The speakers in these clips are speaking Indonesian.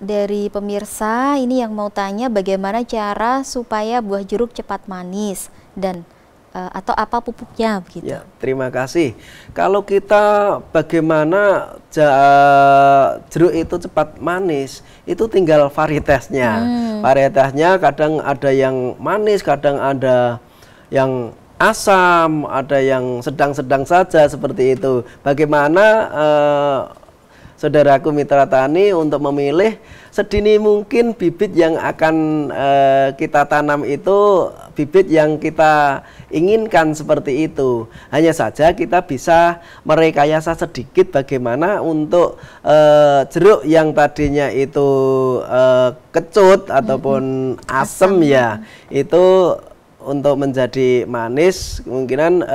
dari pemirsa ini yang mau tanya bagaimana cara supaya buah jeruk cepat manis dan uh, atau apa pupuknya begitu. Ya, terima kasih. Kalau kita bagaimana eh, jeruk itu cepat manis, itu tinggal varietasnya. Hmm. Varietasnya kadang ada yang manis, kadang ada yang asam, ada yang sedang-sedang saja seperti itu. Bagaimana uh, saudaraku mitra tani untuk memilih sedini mungkin bibit yang akan e, kita tanam itu bibit yang kita inginkan seperti itu. Hanya saja kita bisa merekayasa sedikit bagaimana untuk e, jeruk yang tadinya itu e, kecut ataupun mm -hmm. asem ya itu untuk menjadi manis kemungkinan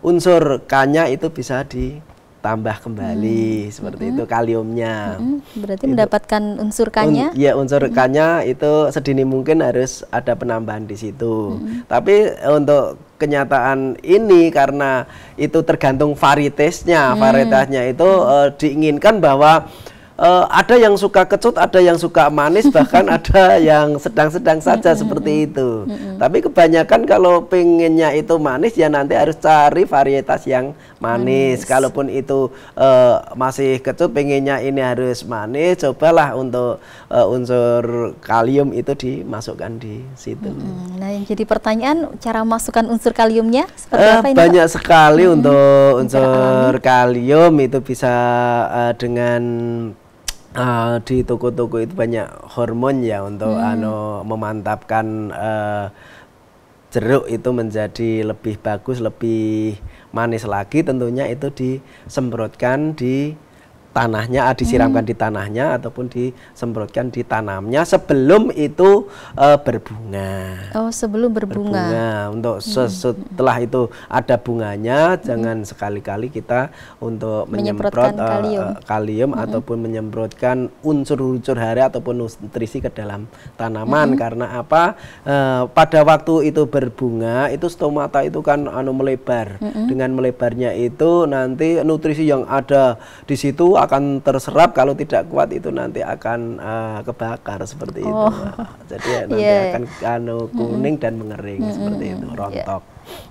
unsur kanya itu bisa di tambah kembali hmm. seperti hmm. itu kaliumnya. Hmm. Berarti itu. mendapatkan unsur kanya, Un, ya unsur hmm. kanya itu sedini mungkin harus ada penambahan di situ. Hmm. Tapi untuk kenyataan ini karena itu tergantung varietasnya, hmm. varietasnya itu uh, diinginkan bahwa uh, ada yang suka kecut, ada yang suka manis, bahkan ada yang sedang-sedang saja seperti itu. Tapi kebanyakan kalau pengennya itu manis ya nanti harus cari varietas yang manis. Kalaupun itu uh, masih kecut, pengennya ini harus manis, cobalah untuk uh, unsur kalium itu dimasukkan di situ. Nah, yang jadi pertanyaan cara masukkan unsur kaliumnya seperti uh, apa ini? Banyak Pak? sekali hmm. untuk unsur kalium itu bisa uh, dengan uh, di toko-toko itu banyak hormon ya untuk hmm. ano memantapkan uh, jeruk itu menjadi lebih bagus, lebih manis lagi tentunya itu disemprotkan di tanahnya ah, disiramkan hmm. di tanahnya ataupun disemprotkan di tanamnya sebelum itu uh, berbunga. Oh, sebelum berbunga. berbunga. Untuk hmm. setelah itu ada bunganya, hmm. jangan sekali-kali kita untuk menyemprot uh, kalium, eh, kalium hmm. ataupun menyemprotkan unsur-unsur hara ataupun nutrisi ke dalam tanaman hmm. karena apa? Uh, pada waktu itu berbunga, itu stomata itu kan anu melebar. Hmm. Dengan melebarnya itu nanti nutrisi yang ada di situ akan terserap kalau tidak kuat itu nanti akan uh, kebakar seperti oh. itu jadi nanti akan anu, kuning mm -hmm. dan mengering mm -hmm. seperti itu rontok yeah.